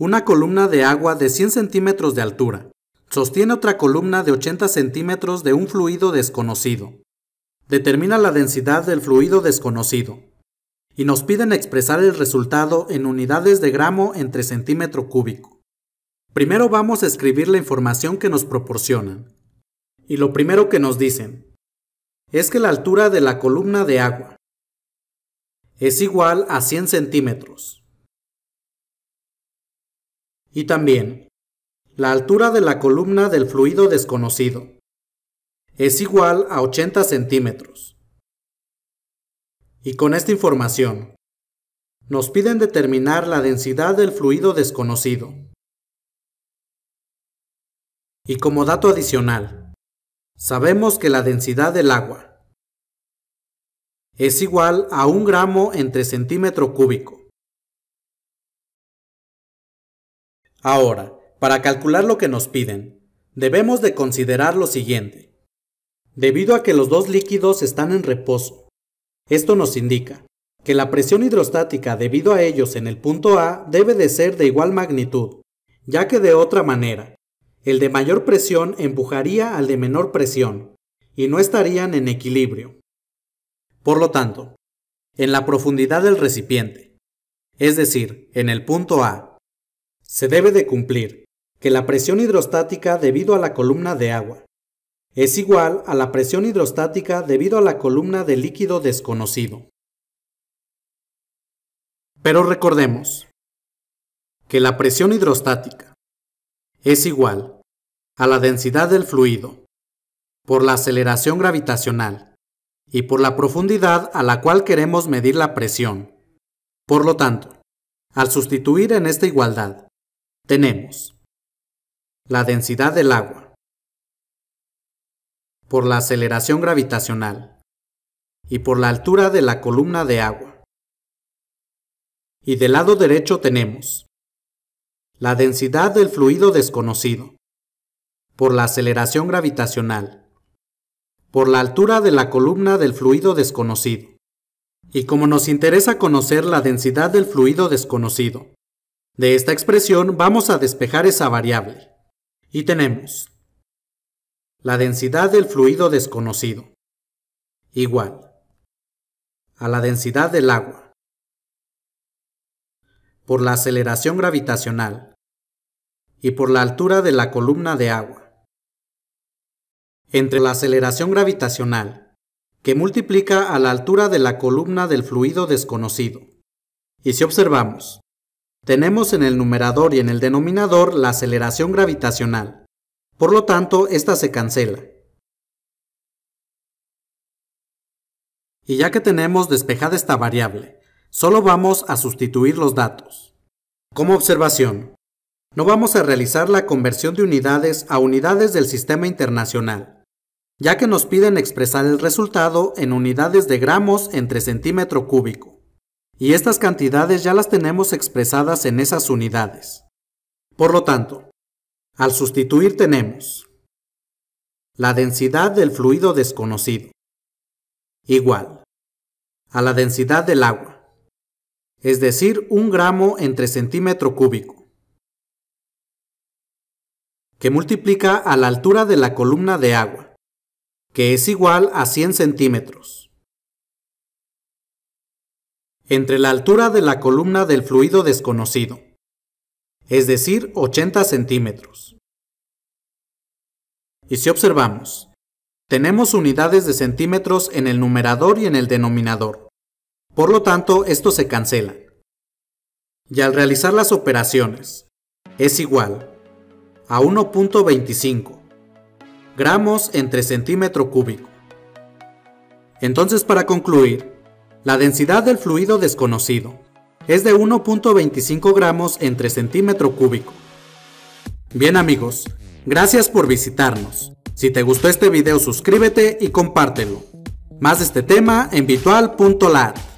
Una columna de agua de 100 centímetros de altura sostiene otra columna de 80 centímetros de un fluido desconocido. Determina la densidad del fluido desconocido. Y nos piden expresar el resultado en unidades de gramo entre centímetro cúbico. Primero vamos a escribir la información que nos proporcionan. Y lo primero que nos dicen es que la altura de la columna de agua es igual a 100 centímetros y también la altura de la columna del fluido desconocido es igual a 80 centímetros. Y con esta información, nos piden determinar la densidad del fluido desconocido. Y como dato adicional, sabemos que la densidad del agua es igual a un gramo entre centímetro cúbico. Ahora, para calcular lo que nos piden, debemos de considerar lo siguiente. Debido a que los dos líquidos están en reposo, esto nos indica que la presión hidrostática debido a ellos en el punto A debe de ser de igual magnitud, ya que de otra manera, el de mayor presión empujaría al de menor presión, y no estarían en equilibrio. Por lo tanto, en la profundidad del recipiente, es decir, en el punto A, se debe de cumplir que la presión hidrostática debido a la columna de agua es igual a la presión hidrostática debido a la columna de líquido desconocido. Pero recordemos que la presión hidrostática es igual a la densidad del fluido por la aceleración gravitacional y por la profundidad a la cual queremos medir la presión. Por lo tanto, al sustituir en esta igualdad tenemos la densidad del agua por la aceleración gravitacional y por la altura de la columna de agua. Y del lado derecho tenemos la densidad del fluido desconocido por la aceleración gravitacional, por la altura de la columna del fluido desconocido. Y como nos interesa conocer la densidad del fluido desconocido, de esta expresión vamos a despejar esa variable. Y tenemos la densidad del fluido desconocido igual a la densidad del agua por la aceleración gravitacional y por la altura de la columna de agua. Entre la aceleración gravitacional, que multiplica a la altura de la columna del fluido desconocido. Y si observamos, tenemos en el numerador y en el denominador la aceleración gravitacional. Por lo tanto, esta se cancela. Y ya que tenemos despejada esta variable, solo vamos a sustituir los datos. Como observación, no vamos a realizar la conversión de unidades a unidades del sistema internacional, ya que nos piden expresar el resultado en unidades de gramos entre centímetro cúbico y estas cantidades ya las tenemos expresadas en esas unidades. Por lo tanto, al sustituir tenemos la densidad del fluido desconocido igual a la densidad del agua, es decir, un gramo entre centímetro cúbico, que multiplica a la altura de la columna de agua, que es igual a 100 centímetros entre la altura de la columna del fluido desconocido, es decir, 80 centímetros. Y si observamos, tenemos unidades de centímetros en el numerador y en el denominador. Por lo tanto, esto se cancela. Y al realizar las operaciones, es igual a 1.25 gramos entre centímetro cúbico. Entonces, para concluir, la densidad del fluido desconocido es de 1.25 gramos entre centímetro cúbico. Bien amigos, gracias por visitarnos. Si te gustó este video suscríbete y compártelo. Más de este tema en virtual.lat.